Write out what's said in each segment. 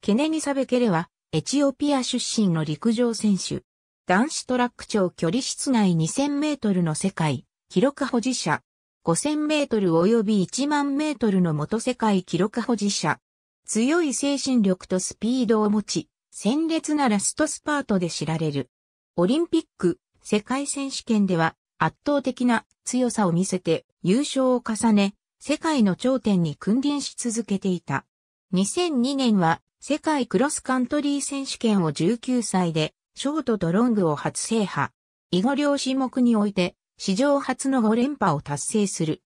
ケネニサベケレは、エチオピア出身の陸上選手。男子トラック長距離室内2000メートルの世界、記録保持者。5000メートル及び1万メートルの元世界記録保持者。強い精神力とスピードを持ち、鮮烈なラストスパートで知られる。オリンピック、世界選手権では圧倒的な強さを見せて優勝を重ね、世界の頂点に君臨し続けていた。2002年は世界クロスカントリー選手権を19歳で、ショートとロングを初制覇。囲碁両種目において、史上初の5連覇を達成する。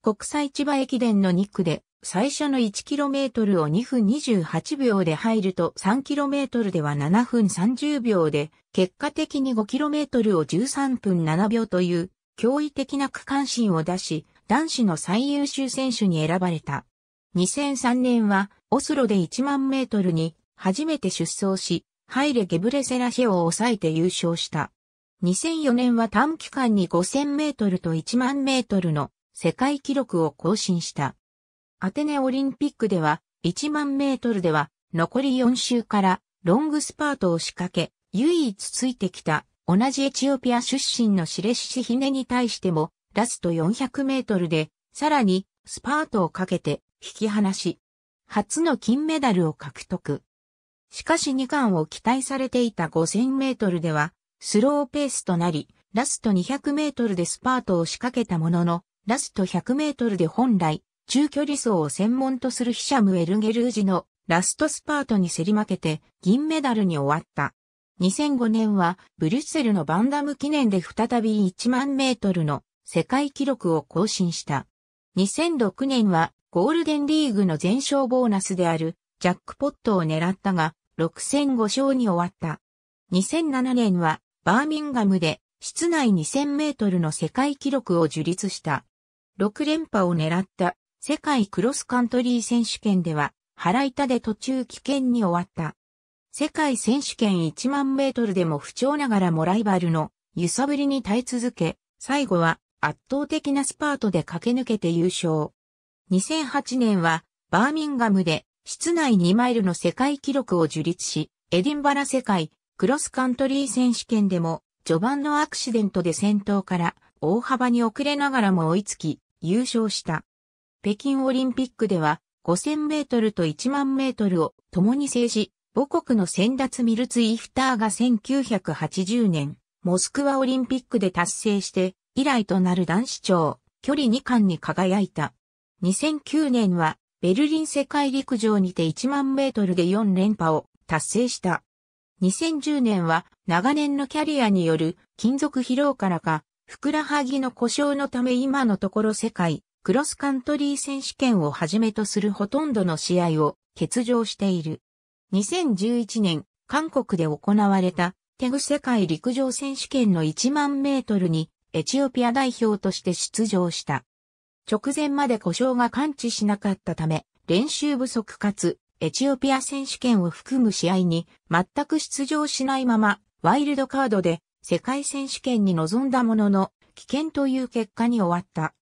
国際千葉駅伝の2区で、最初の 1km を2分28秒で入ると 3km では7分30秒で、結果的に 5km を13分7秒という、驚異的な区間心を出し、男子の最優秀選手に選ばれた。2003年は、オスロで1万メートルに初めて出走し、ハイレ・ゲブレセラシェを抑えて優勝した。2004年は短期間に5000メートルと1万メートルの世界記録を更新した。アテネオリンピックでは、1万メートルでは、残り4周からロングスパートを仕掛け、唯一ついてきた、同じエチオピア出身のシレシシヒネに対しても、ラスト400メートルで、さらに、スパートをかけて、引き離し、初の金メダルを獲得。しかし2冠を期待されていた5000メートルでは、スローペースとなり、ラスト200メートルでスパートを仕掛けたものの、ラスト100メートルで本来、中距離走を専門とするヒシャム・エルゲルージのラストスパートに競り負けて銀メダルに終わった。2005年はブリュッセルのバンダム記念で再び1万メートルの世界記録を更新した。2006年はゴールデンリーグの全勝ボーナスであるジャックポットを狙ったが、6戦5勝に終わった。2007年はバーミンガムで室内2000メートルの世界記録を樹立した。6連覇を狙った世界クロスカントリー選手権では腹板で途中危険に終わった。世界選手権1万メートルでも不調ながらもライバルの揺さぶりに耐え続け、最後は圧倒的なスパートで駆け抜けて優勝。2008年はバーミンガムで室内2マイルの世界記録を樹立し、エディンバラ世界クロスカントリー選手権でも序盤のアクシデントで先頭から大幅に遅れながらも追いつき優勝した。北京オリンピックでは5000メートルと1万メートルを共に制し、母国の先達ミルツ・イフターが1980年、モスクワオリンピックで達成して、以来となる男子長、距離2冠に輝いた。2009年はベルリン世界陸上にて1万メートルで4連覇を達成した。2010年は長年のキャリアによる金属疲労からか、ふくらはぎの故障のため今のところ世界クロスカントリー選手権をはじめとするほとんどの試合を欠場している。2011年、韓国で行われたテグ世界陸上選手権の1万メートルにエチオピア代表として出場した。直前まで故障が感知しなかったため、練習不足かつ、エチオピア選手権を含む試合に全く出場しないまま、ワイルドカードで世界選手権に臨んだものの、危険という結果に終わった。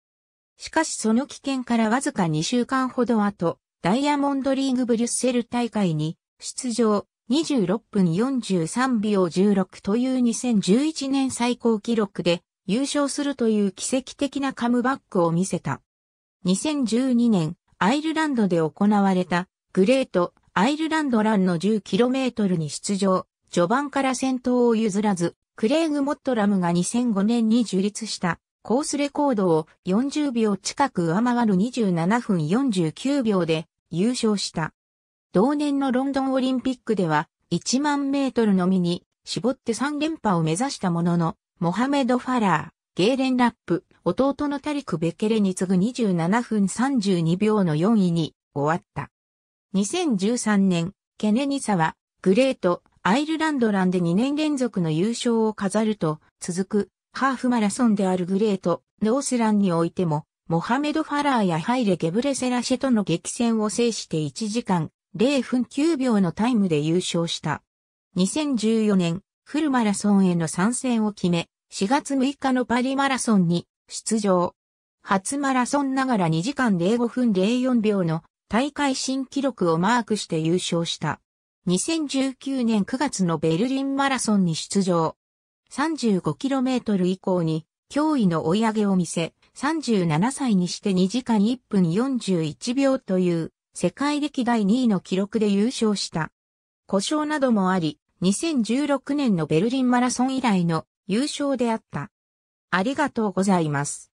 しかしその危険からわずか2週間ほど後、ダイヤモンドリーグブリュッセル大会に出場26分43秒16という2011年最高記録で優勝するという奇跡的なカムバックを見せた。2012年、アイルランドで行われたグレートアイルランドランの 10km に出場、序盤から先頭を譲らず、クレイグ・モットラムが2005年に樹立したコースレコードを40秒近く上回る27分49秒で優勝した。同年のロンドンオリンピックでは1万メートルのみに絞って3連覇を目指したもののモハメド・ファラー、ゲーレン・ラップ、弟のタリク・ベケレに次ぐ27分32秒の4位に終わった。2013年、ケネニサは、グレート、アイルランドランで2年連続の優勝を飾ると、続く、ハーフマラソンであるグレート、ノースランにおいても、モハメド・ファラーやハイレ・ゲブレセラシェとの激戦を制して1時間、0分9秒のタイムで優勝した。2014年、フルマラソンへの参戦を決め、4月6日のパリマラソンに出場。初マラソンながら2時間05分04秒の大会新記録をマークして優勝した。2019年9月のベルリンマラソンに出場。35km 以降に驚異の追い上げを見せ、37歳にして2時間1分41秒という世界歴代2位の記録で優勝した。故障などもあり、2016年のベルリンマラソン以来の優勝であった。ありがとうございます。